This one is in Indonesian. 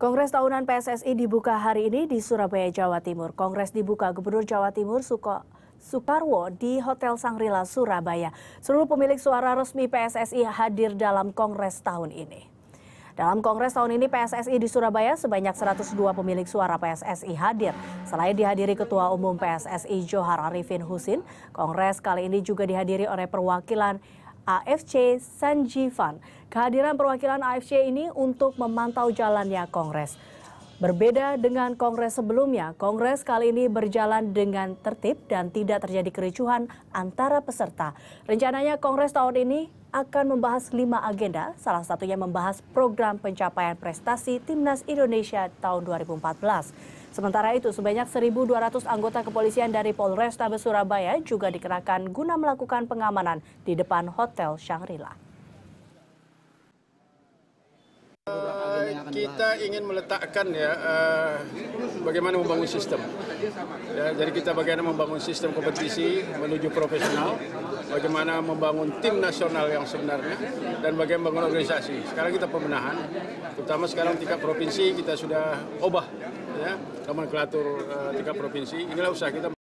Kongres Tahunan PSSI dibuka hari ini di Surabaya, Jawa Timur. Kongres dibuka Gubernur Jawa Timur Suko Sukarwo di Hotel Sangrila, Surabaya. Seluruh pemilik suara resmi PSSI hadir dalam Kongres tahun ini. Dalam Kongres tahun ini PSSI di Surabaya sebanyak 102 pemilik suara PSSI hadir. Selain dihadiri Ketua Umum PSSI Johar Arifin Husin, Kongres kali ini juga dihadiri oleh perwakilan AFC Sanjivan. Kehadiran perwakilan AFC ini untuk memantau jalannya Kongres. Berbeda dengan Kongres sebelumnya, Kongres kali ini berjalan dengan tertib dan tidak terjadi kericuhan antara peserta. Rencananya Kongres tahun ini akan membahas lima agenda, salah satunya membahas program pencapaian prestasi Timnas Indonesia tahun 2014. Sementara itu, sebanyak 1.200 anggota kepolisian dari Polrestabes Surabaya juga dikerahkan guna melakukan pengamanan di depan Hotel Shangri-La. Kita ingin meletakkan ya uh, bagaimana membangun sistem. Ya, jadi kita bagaimana membangun sistem kompetisi menuju profesional, bagaimana membangun tim nasional yang sebenarnya, dan bagaimana membangun organisasi. Sekarang kita pembenahan, terutama sekarang tingkat provinsi kita sudah obah ya, nomenklatur uh, eh, tingkat provinsi. Inilah usaha kita.